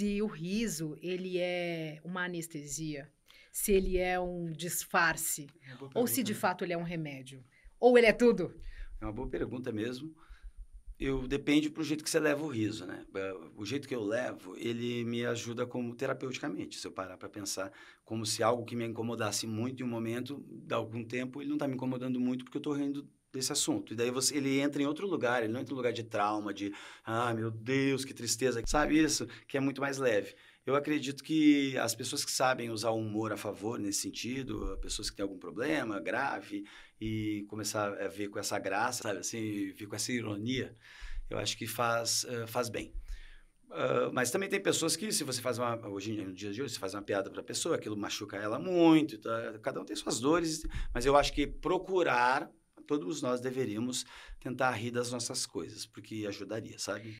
se o riso ele é uma anestesia, se ele é um disfarce, é ou se de né? fato ele é um remédio, ou ele é tudo? É uma boa pergunta mesmo. Eu depende pro jeito que você leva o riso, né? É, o jeito que eu levo, ele me ajuda como terapeuticamente. Se eu parar para pensar como se algo que me incomodasse muito em um momento, dá algum tempo, ele não está me incomodando muito porque eu estou rindo desse assunto. E daí você, ele entra em outro lugar, ele não entra em lugar de trauma, de ah, meu Deus, que tristeza. Sabe isso? Que é muito mais leve. Eu acredito que as pessoas que sabem usar o humor a favor nesse sentido, pessoas que têm algum problema grave e começar a ver com essa graça, sabe assim, ver com essa ironia, eu acho que faz, uh, faz bem. Uh, mas também tem pessoas que, se você faz uma. Hoje no dia de hoje, você faz uma piada para a pessoa, aquilo machuca ela muito. Tá, cada um tem suas dores, mas eu acho que procurar todos nós deveríamos tentar rir das nossas coisas, porque ajudaria, sabe?